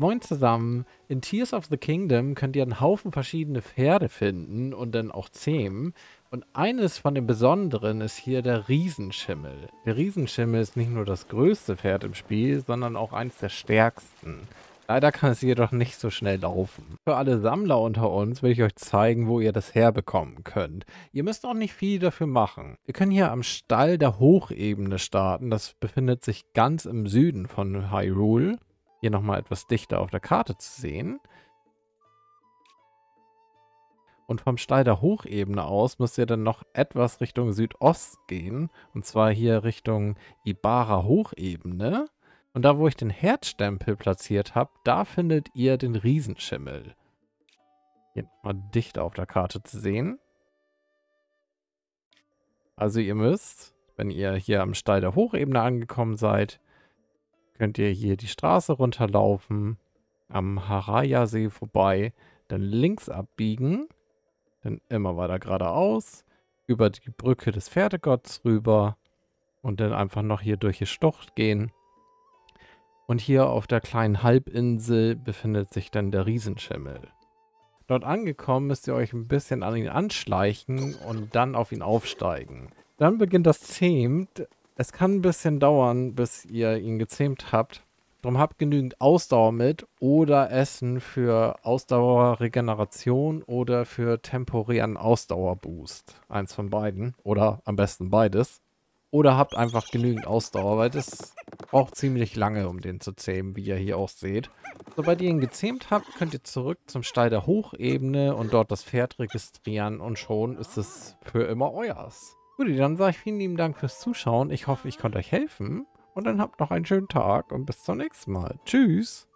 Moin zusammen. In Tears of the Kingdom könnt ihr einen Haufen verschiedene Pferde finden und dann auch zähmen. Und eines von den Besonderen ist hier der Riesenschimmel. Der Riesenschimmel ist nicht nur das größte Pferd im Spiel, sondern auch eines der stärksten. Leider kann es jedoch nicht so schnell laufen. Für alle Sammler unter uns will ich euch zeigen, wo ihr das herbekommen könnt. Ihr müsst auch nicht viel dafür machen. Wir können hier am Stall der Hochebene starten. Das befindet sich ganz im Süden von Hyrule hier nochmal etwas dichter auf der Karte zu sehen. Und vom Steider Hochebene aus müsst ihr dann noch etwas Richtung Südost gehen. Und zwar hier Richtung Ibarra Hochebene. Und da, wo ich den Herzstempel platziert habe, da findet ihr den Riesenschimmel. Hier nochmal dichter auf der Karte zu sehen. Also ihr müsst, wenn ihr hier am Steider Hochebene angekommen seid, könnt ihr hier die Straße runterlaufen, am Haraya-See vorbei, dann links abbiegen, dann immer weiter geradeaus, über die Brücke des Pferdegotts rüber und dann einfach noch hier durch die Stocht gehen. Und hier auf der kleinen Halbinsel befindet sich dann der Riesenschimmel. Dort angekommen müsst ihr euch ein bisschen an ihn anschleichen und dann auf ihn aufsteigen. Dann beginnt das Zehmt es kann ein bisschen dauern, bis ihr ihn gezähmt habt. Drum habt genügend Ausdauer mit oder Essen für Ausdauerregeneration oder für temporären Ausdauerboost. Eins von beiden. Oder am besten beides. Oder habt einfach genügend Ausdauer, weil das braucht ziemlich lange, um den zu zähmen, wie ihr hier auch seht. Sobald ihr ihn gezähmt habt, könnt ihr zurück zum Stall der Hochebene und dort das Pferd registrieren und schon ist es für immer euers. Gut, dann sage ich vielen lieben Dank fürs Zuschauen. Ich hoffe, ich konnte euch helfen. Und dann habt noch einen schönen Tag und bis zum nächsten Mal. Tschüss.